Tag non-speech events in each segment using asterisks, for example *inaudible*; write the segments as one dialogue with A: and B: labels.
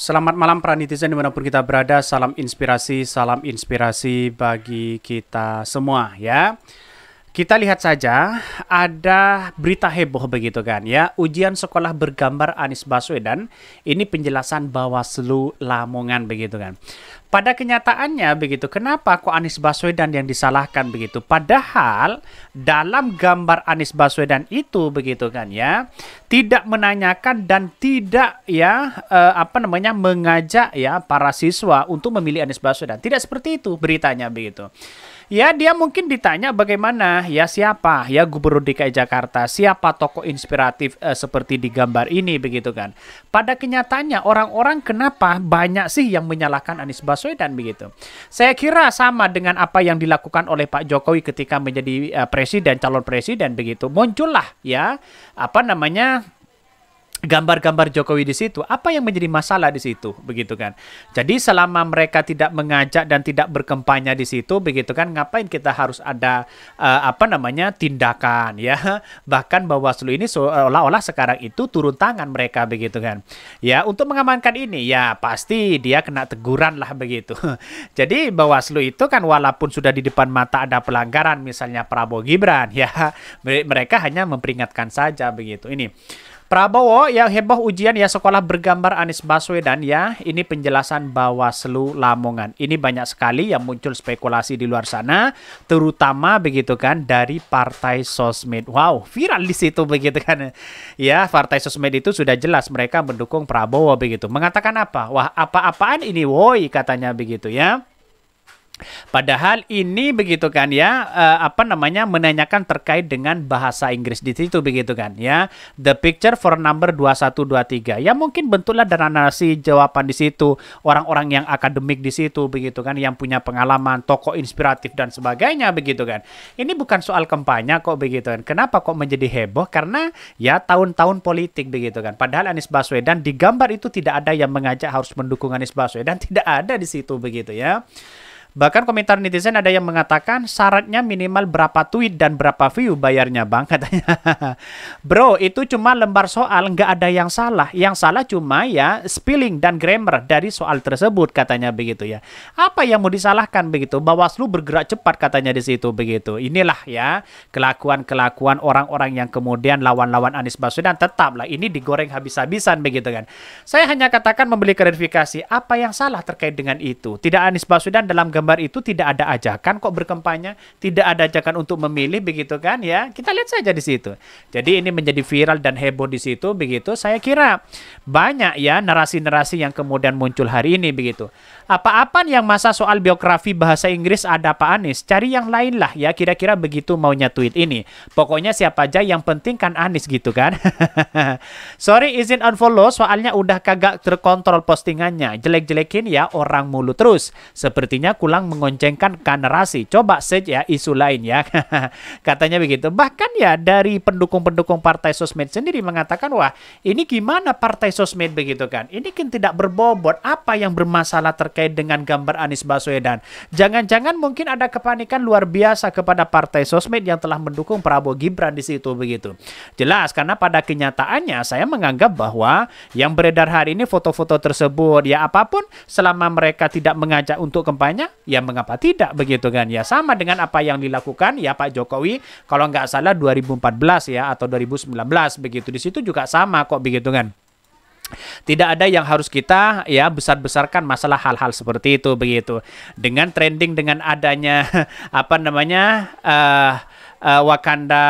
A: Selamat malam para netizen dimanapun kita berada. Salam inspirasi, salam inspirasi bagi kita semua ya. Kita lihat saja ada berita heboh begitu kan ya. Ujian sekolah bergambar Anies Baswedan ini penjelasan Bawaslu Lamongan begitu kan. Pada kenyataannya begitu kenapa kok Anies Baswedan yang disalahkan begitu padahal dalam gambar Anies Baswedan itu begitu kan ya tidak menanyakan dan tidak ya eh, apa namanya mengajak ya para siswa untuk memilih Anies Baswedan. Tidak seperti itu beritanya begitu. Ya dia mungkin ditanya bagaimana, ya siapa, ya Gubernur DKI Jakarta, siapa tokoh inspiratif eh, seperti di gambar ini begitu kan. Pada kenyataannya orang-orang kenapa banyak sih yang menyalahkan Anies Baswedan begitu. Saya kira sama dengan apa yang dilakukan oleh Pak Jokowi ketika menjadi eh, presiden, calon presiden begitu. Muncullah ya apa namanya gambar-gambar Jokowi di situ, apa yang menjadi masalah di situ, begitu kan? Jadi selama mereka tidak mengajak dan tidak berkampanye di situ, begitu kan? Ngapain kita harus ada uh, apa namanya tindakan ya? *laughs* Bahkan Bawaslu ini seolah-olah sekarang itu turun tangan mereka, begitu kan? Ya untuk mengamankan ini, ya pasti dia kena teguran lah begitu. *laughs* Jadi Bawaslu itu kan walaupun sudah di depan mata ada pelanggaran, misalnya Prabowo Gibran, *laughs* ya mereka hanya memperingatkan saja begitu. Ini. Prabowo yang heboh ujian ya sekolah bergambar Anies Baswedan ya. Ini penjelasan Bawaslu Lamongan. Ini banyak sekali yang muncul spekulasi di luar sana, terutama begitu kan dari partai sosmed. Wow, viral di situ begitu kan. Ya, partai sosmed itu sudah jelas mereka mendukung Prabowo begitu. Mengatakan apa? Wah, apa-apaan ini woi katanya begitu ya. Padahal ini begitu kan ya uh, apa namanya menanyakan terkait dengan bahasa Inggris di situ begitu kan ya. The picture for number 2123. Ya mungkin bentuklah dan narasi jawaban di situ orang-orang yang akademik di situ begitu kan yang punya pengalaman, tokoh inspiratif dan sebagainya begitu kan. Ini bukan soal kampanye kok begitu kan. Kenapa kok menjadi heboh? Karena ya tahun-tahun politik begitu kan. Padahal Anies Baswedan di gambar itu tidak ada yang mengajak harus mendukung Anies Baswedan, *laughs* tidak ada di situ begitu ya. Bahkan komentar netizen ada yang mengatakan syaratnya minimal berapa tweet dan berapa view bayarnya bang *laughs* katanya. Bro itu cuma lembar soal nggak ada yang salah. Yang salah cuma ya spelling dan grammar dari soal tersebut katanya begitu ya. Apa yang mau disalahkan begitu? Bawaslu bergerak cepat katanya di situ begitu. Inilah ya kelakuan-kelakuan orang-orang yang kemudian lawan-lawan Anies Baswedan tetaplah ini digoreng habis-habisan begitu kan. Saya hanya katakan membeli klarifikasi apa yang salah terkait dengan itu. Tidak Anies Baswedan dalam gambar itu tidak ada ajakan kok berkampanye, tidak ada ajakan untuk memilih begitu kan ya. Kita lihat saja di situ. Jadi ini menjadi viral dan heboh di situ begitu. Saya kira banyak ya narasi-narasi yang kemudian muncul hari ini begitu. apa apa yang masa soal biografi bahasa Inggris ada Pak Anies? Cari yang lain lah ya kira-kira begitu maunya tweet ini. Pokoknya siapa aja yang penting kan Anies gitu kan. *laughs* Sorry izin unfollow soalnya udah kagak terkontrol postingannya. Jelek-jelekin ya orang mulu terus. Sepertinya kul pulang mengoncengkan generasi. Coba saja ya isu lain ya. *laughs* Katanya begitu. Bahkan ya dari pendukung-pendukung partai sosmed sendiri mengatakan, wah ini gimana partai sosmed begitu kan? Ini kan tidak berbobot. Apa yang bermasalah terkait dengan gambar Anies Baswedan? Jangan-jangan mungkin ada kepanikan luar biasa kepada partai sosmed yang telah mendukung Prabowo Gibran di situ begitu. Jelas karena pada kenyataannya saya menganggap bahwa yang beredar hari ini foto-foto tersebut ya apapun selama mereka tidak mengajak untuk kampanye ya mengapa tidak begitu kan ya sama dengan apa yang dilakukan ya Pak Jokowi kalau nggak salah 2014 ya atau 2019 begitu di situ juga sama kok begitu kan tidak ada yang harus kita ya besar-besarkan masalah hal-hal seperti itu begitu dengan trending dengan adanya *laughs* apa namanya uh, uh, Wakanda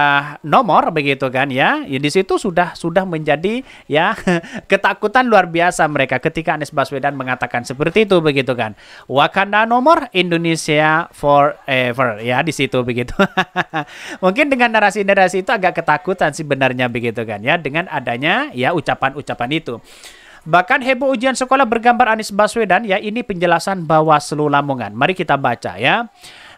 A: nomor begitu kan ya. ya di situ sudah sudah menjadi ya *laughs* ketakutan luar biasa mereka ketika Anies Baswedan mengatakan seperti itu begitu kan. Wakanda nomor Indonesia forever ya di situ begitu. *laughs* Mungkin dengan narasi-narasi itu agak ketakutan sih benarnya begitu kan ya dengan adanya ya ucapan-ucapan itu. Bahkan heboh ujian sekolah bergambar Anies Baswedan ya ini penjelasan Bawaslu Lamongan. Mari kita baca ya.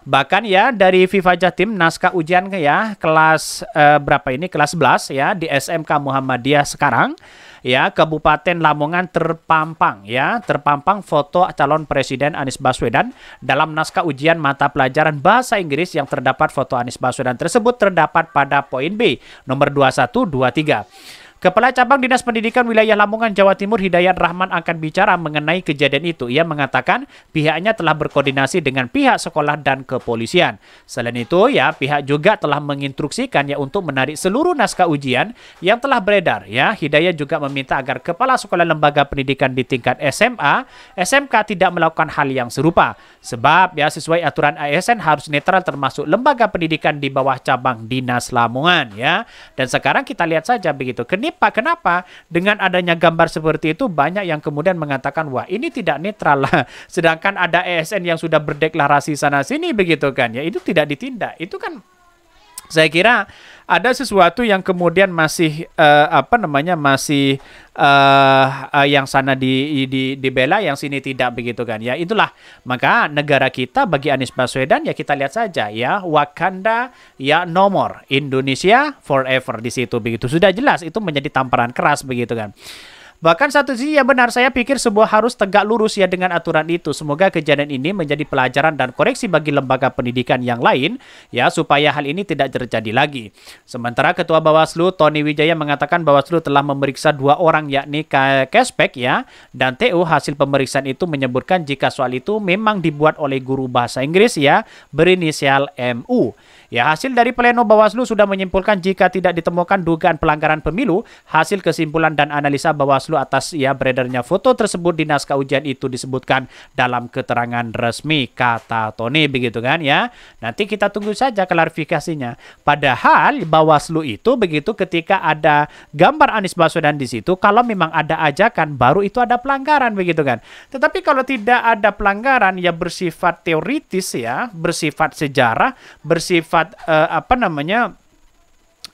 A: Bahkan ya dari FIFA Jatim naskah ujian ya kelas eh, berapa ini kelas 11 ya di SMK Muhammadiyah sekarang ya Kabupaten Lamongan terpampang ya terpampang foto calon presiden Anies Baswedan dalam naskah ujian mata pelajaran bahasa Inggris yang terdapat foto Anies Baswedan tersebut terdapat pada poin B nomor 2123 Kepala Cabang Dinas Pendidikan Wilayah Lamongan, Jawa Timur, Hidayat Rahman akan bicara mengenai kejadian itu. Ia mengatakan pihaknya telah berkoordinasi dengan pihak sekolah dan kepolisian. Selain itu, ya pihak juga telah menginstruksikan ya untuk menarik seluruh naskah ujian yang telah beredar. Ya, Hidayat juga meminta agar kepala sekolah lembaga pendidikan di tingkat SMA, SMK tidak melakukan hal yang serupa. Sebab ya sesuai aturan ASN harus netral termasuk lembaga pendidikan di bawah cabang Dinas Lamongan ya. Dan sekarang kita lihat saja begitu. kenip. Pak, kenapa dengan adanya gambar seperti itu banyak yang kemudian mengatakan wah ini tidak netral lah. *laughs* Sedangkan ada ASN yang sudah berdeklarasi sana sini begitu kan ya. Itu tidak ditindak. Itu kan saya kira ada sesuatu yang kemudian masih uh, apa namanya masih uh, uh, yang sana di, di dibela yang sini tidak begitu kan ya itulah maka negara kita bagi Anies Baswedan ya kita lihat saja ya Wakanda ya nomor Indonesia forever di situ begitu sudah jelas itu menjadi tamparan keras begitu kan Bahkan satu sisi yang benar, saya pikir sebuah harus tegak lurus ya dengan aturan itu. Semoga kejadian ini menjadi pelajaran dan koreksi bagi lembaga pendidikan yang lain ya supaya hal ini tidak terjadi lagi. Sementara Ketua Bawaslu Tony Wijaya mengatakan Bawaslu telah memeriksa dua orang yakni Cashback ya dan TU hasil pemeriksaan itu menyebutkan jika soal itu memang dibuat oleh guru bahasa Inggris ya berinisial MU. Ya, hasil dari pleno Bawaslu sudah menyimpulkan jika tidak ditemukan dugaan pelanggaran pemilu, hasil kesimpulan dan analisa Bawaslu atas ya beredarnya foto tersebut di naskah ujian itu disebutkan dalam keterangan resmi kata Tony begitu kan ya. Nanti kita tunggu saja klarifikasinya. Padahal Bawaslu itu begitu ketika ada gambar Anies Baswedan di situ kalau memang ada ajakan baru itu ada pelanggaran begitu kan. Tetapi kalau tidak ada pelanggaran ya bersifat teoritis ya, bersifat sejarah, bersifat uh, apa namanya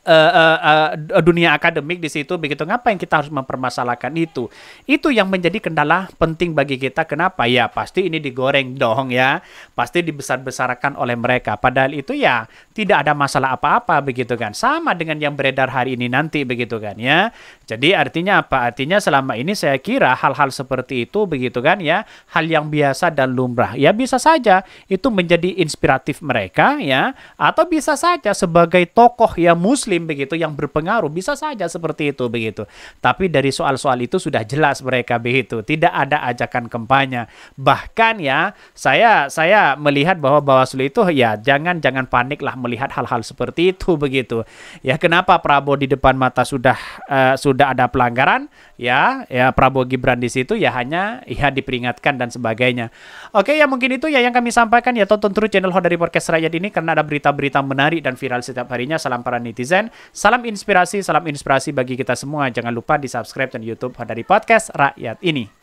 A: uh, uh, uh, dunia akademik di situ begitu ngapain kita harus mempermasalahkan itu itu yang menjadi kendala penting bagi kita kenapa ya pasti ini digoreng dong ya pasti dibesar-besarkan oleh mereka padahal itu ya tidak ada masalah apa-apa begitu kan sama dengan yang beredar hari ini nanti begitu kan ya jadi artinya apa artinya selama ini saya kira hal-hal seperti itu begitu kan ya hal yang biasa dan lumrah ya bisa saja itu menjadi inspiratif mereka ya atau bisa saja sebagai tokoh yang mus muslim begitu yang berpengaruh bisa saja seperti itu begitu. Tapi dari soal-soal itu sudah jelas mereka begitu. Tidak ada ajakan kampanye. Bahkan ya saya saya melihat bahwa Bawaslu itu ya jangan jangan panik lah melihat hal-hal seperti itu begitu. Ya kenapa Prabowo di depan mata sudah uh, sudah ada pelanggaran ya ya Prabowo Gibran di situ ya hanya ya diperingatkan dan sebagainya. Oke ya mungkin itu ya yang kami sampaikan ya tonton terus channel dari Podcast Rakyat ini karena ada berita-berita menarik dan viral setiap harinya. Salam para netizen. Netizen. Salam inspirasi, salam inspirasi bagi kita semua. Jangan lupa di subscribe dan YouTube dari podcast rakyat ini.